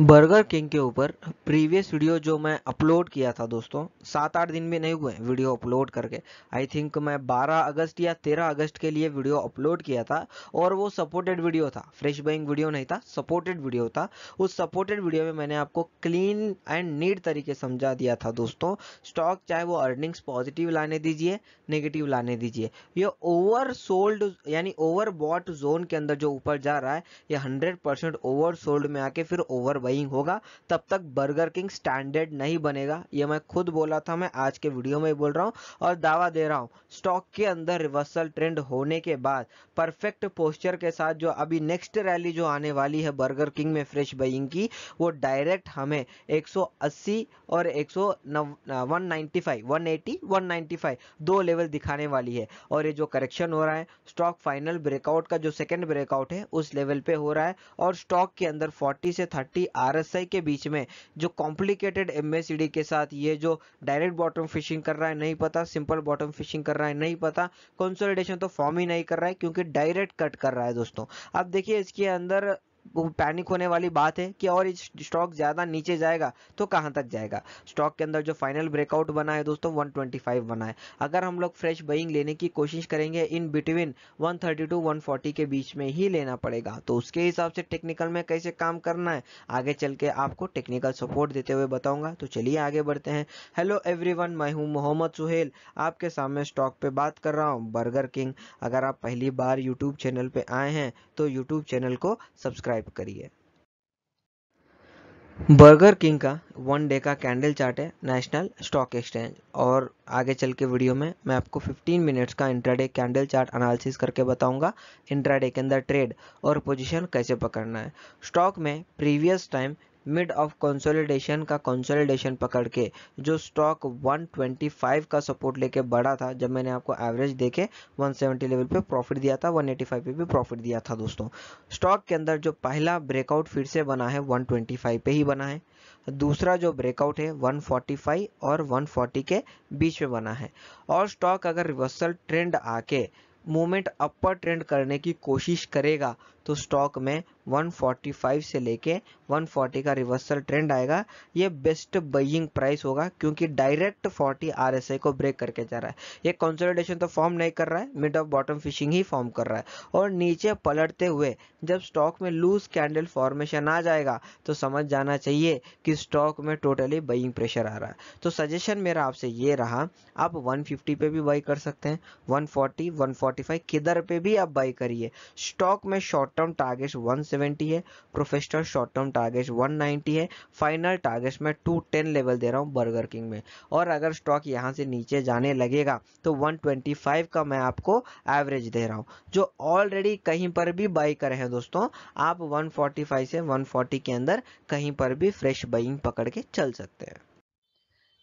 burger king के ऊपर previous video जो मैं अपलोड किया था दोस्तों सात आठ दिन भी नहीं हुए वीडियो अपलोड करके आई थिंक मैं 12 अगस्त या 13 अगस्त के लिए वीडियो अपलोड किया था और वो सपोर्टेड वीडियो था फ्रेश बाइंग वीडियो नहीं था सपोर्टेड वीडियो था उस सपोर्टेड वीडियो में मैंने आपको क्लीन एंड नीट तरीके समझा दिया था दोस्तों स्टॉक चाहे वो अर्निंग्स पॉजिटिव लाने दीजिए नेगेटिव लाने दीजिए ये ओवर सोल्ड यानी ओवर जोन के अंदर जो ऊपर जा रहा है ये हंड्रेड ओवर सोल्ड में आके फिर ओवर सर्वाइविंग होगा तब तक बर्गर किंग स्टैंडर्ड नहीं बनेगा ये मैं खुद बोला था मैं आज के वीडियो में बोल रहा हूँ और दावा दे रहा हूँ स्टॉक के अंदर रिवर्सल ट्रेंड होने के बाद परफेक्ट पोस्चर के साथ जो अभी नेक्स्ट रैली जो आने वाली है बर्गर किंग में फ्रेश बइंग की वो डायरेक्ट हमें 180 और 195 180 195 दो लेवल दिखाने वाली है और ये जो करेक्शन हो रहा है स्टॉक फाइनल ब्रेकआउट का जो सेकेंड ब्रेकआउट है उस लेवल पे हो रहा है और स्टॉक के अंदर 40 से आई के बीच में जो कॉम्प्लिकेटेड डी के साथ ये जो डायरेक्ट बॉटम फिशिंग कर रहा है नहीं पता सिंपल बॉटम फिशिंग कर रहा है नहीं पता कंसोलिडेशन तो फॉर्म ही नहीं कर रहा है क्योंकि डायरेक्ट कट कर रहा है दोस्तों अब देखिए इसके अंदर पैनिक होने वाली बात है कि और स्टॉक ज़्यादा नीचे जाएगा तो कहां तक जाएगा स्टॉक के अंदर जो फाइनल ब्रेकआउट बना है दोस्तों 125 बना है अगर हम लोग फ्रेश बइंग लेने की कोशिश करेंगे इन बिटवीन 130 टू फोर्टी के बीच में ही लेना पड़ेगा तो उसके हिसाब से टेक्निकल में कैसे काम करना है आगे चल के आपको टेक्निकल सपोर्ट देते हुए बताऊंगा तो चलिए आगे बढ़ते हैं हेलो वन मैं हूं मोहम्मद सुहेल आपके सामने स्टॉक पे बात कर रहा हूँ बर्गर किंग अगर आप पहली बार यूट्यूब चैनल पे आए हैं तो यूट्यूब चैनल को सब्सक्राइब सब्सक्राइब करिए बर्गर किंग का वन डे का कैंडल चार्ट है नेशनल स्टॉक एक्सचेंज और आगे चल के वीडियो में मैं आपको 15 मिनट्स का इंट्राडे कैंडल चार्ट एनालिसिस करके बताऊंगा इंट्राडे के अंदर ट्रेड और पोजीशन कैसे पकड़ना है स्टॉक में previous time mid of consolidation का कंसोलिडेशन पकड़ के जो स्टॉक 125 का सपोर्ट लेके बढ़ा था जब मैंने आपको एवरेज देके 170 लेवल पे प्रॉफिट दिया था 185 पे भी प्रॉफिट दिया था दोस्तों स्टॉक के अंदर जो पहला ब्रेकआउट फिर से बना है 125 पे ही बना है दूसरा जो ब्रेकआउट है 145 और 140 के बीच में बना है और स्टॉक अगर रिवर्सल ट्रेंड आके मूवमेंट अपर ट्रेंड करने की कोशिश करेगा तो स्टॉक में 145 से लेके 140 का रिवर्सल ट्रेंड आएगा ये बेस्ट बइंग प्राइस होगा क्योंकि डायरेक्ट 40 आरएसआई को ब्रेक करके जा रहा है ये कंसोलिडेशन तो फॉर्म नहीं कर रहा है मिड ऑफ बॉटम फिशिंग ही फॉर्म कर रहा है और नीचे पलटते हुए जब स्टॉक में लूज कैंडल फॉर्मेशन आ जाएगा तो समझ जाना चाहिए कि स्टॉक में टोटली बइंग प्रेशर आ रहा है तो सजेशन मेरा आपसे ये रहा आप वन पे भी बाई कर सकते हैं वन फोर्टी किधर पे भी आप बाई करिए स्टॉक में शॉर्ट टर्म टारगेट वन से 170 है प्रोफेशनल शॉर्ट टर्म टारगेट 190 है फाइनल टारगेट में 210 लेवल दे रहा हूँ बर्गर किंग में और अगर स्टॉक यहाँ से नीचे जाने लगेगा तो 125 का मैं आपको एवरेज दे रहा हूँ जो ऑलरेडी कहीं पर भी बाई करे हैं दोस्तों आप 145 से 140 के अंदर कहीं पर भी फ्रेश बाइंग पकड़ के चल सकते हैं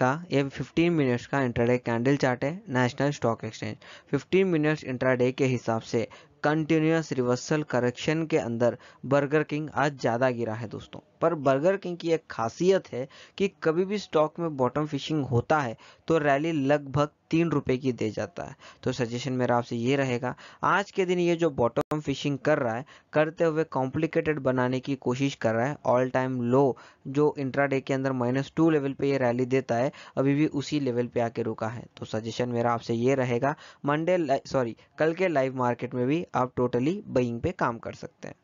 का ये 15 मिनट्स का इंट्राडे कैंडल चार्ट है national stock exchange 15 minutes intraday के हिसाब से कंटिन्यूस रिवर्सल करेक्शन के अंदर बर्गर किंग आज ज़्यादा गिरा है दोस्तों पर बर्गर किंग की एक खासियत है कि कभी भी स्टॉक में बॉटम फिशिंग होता है तो रैली लगभग तीन रुपए की दे जाता है तो सजेशन मेरा आपसे ये रहेगा आज के दिन ये जो बॉटम फिशिंग कर रहा है करते हुए कॉम्प्लिकेटेड बनाने की कोशिश कर रहा है ऑल टाइम लो जो इंट्राडे के अंदर माइनस टू लेवल पे ये रैली देता है अभी भी उसी लेवल पे आके रुका है तो सजेशन मेरा आपसे ये रहेगा मंडे सॉरी कल के लाइव मार्केट में भी आप टोटली बइंग पे काम कर सकते हैं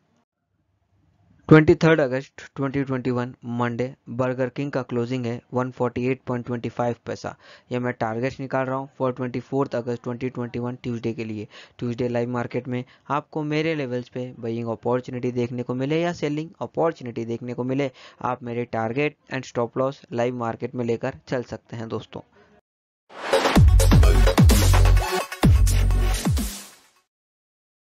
23 अगस्त 2021 मंडे बर्गर किंग का क्लोजिंग है 148.25 पैसा ये मैं टारगेट निकाल रहा हूँ फॉर 24 अगस्त 2021 ट्यूसडे के लिए ट्यूसडे लाइव मार्केट में आपको मेरे लेवल्स पे बइंग अपॉर्चुनिटी देखने को मिले या सेलिंग अपॉर्चुनिटी देखने को मिले आप मेरे target and stop loss live market में लेकर चल सकते हैं दोस्तों